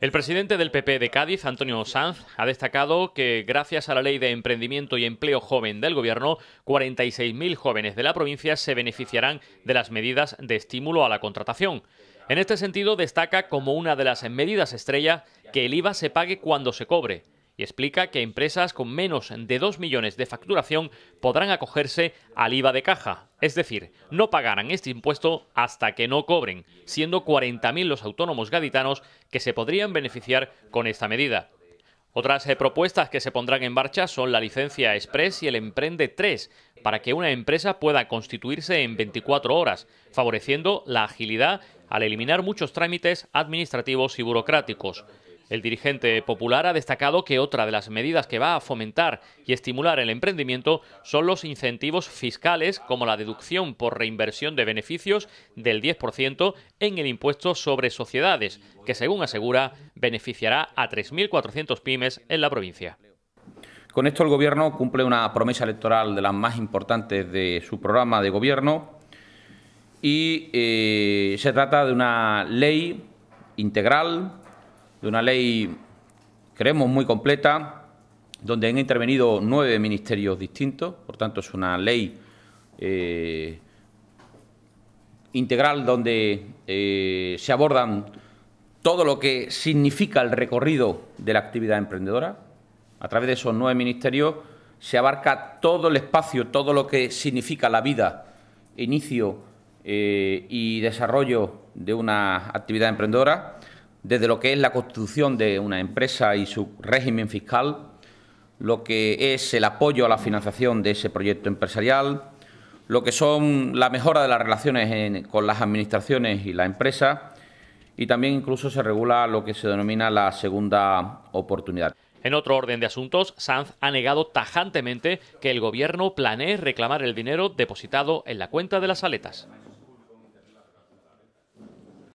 El presidente del PP de Cádiz, Antonio Sanz, ha destacado que gracias a la ley de emprendimiento y empleo joven del gobierno, 46.000 jóvenes de la provincia se beneficiarán de las medidas de estímulo a la contratación. En este sentido, destaca como una de las medidas estrella que el IVA se pague cuando se cobre y explica que empresas con menos de 2 millones de facturación podrán acogerse al IVA de caja, es decir, no pagarán este impuesto hasta que no cobren, siendo 40.000 los autónomos gaditanos que se podrían beneficiar con esta medida. Otras eh, propuestas que se pondrán en marcha son la licencia Express y el Emprende 3, para que una empresa pueda constituirse en 24 horas, favoreciendo la agilidad al eliminar muchos trámites administrativos y burocráticos. El dirigente popular ha destacado que otra de las medidas que va a fomentar y estimular el emprendimiento son los incentivos fiscales, como la deducción por reinversión de beneficios del 10% en el impuesto sobre sociedades, que según asegura beneficiará a 3.400 pymes en la provincia. Con esto el Gobierno cumple una promesa electoral de las más importantes de su programa de Gobierno y eh, se trata de una ley integral de una ley, creemos, muy completa, donde han intervenido nueve ministerios distintos, por tanto es una ley eh, integral donde eh, se abordan todo lo que significa el recorrido de la actividad emprendedora. A través de esos nueve ministerios se abarca todo el espacio, todo lo que significa la vida, inicio eh, y desarrollo de una actividad emprendedora desde lo que es la constitución de una empresa y su régimen fiscal, lo que es el apoyo a la financiación de ese proyecto empresarial, lo que son la mejora de las relaciones con las administraciones y la empresa, y también incluso se regula lo que se denomina la segunda oportunidad. En otro orden de asuntos, Sanz ha negado tajantemente que el Gobierno planee reclamar el dinero depositado en la cuenta de las aletas.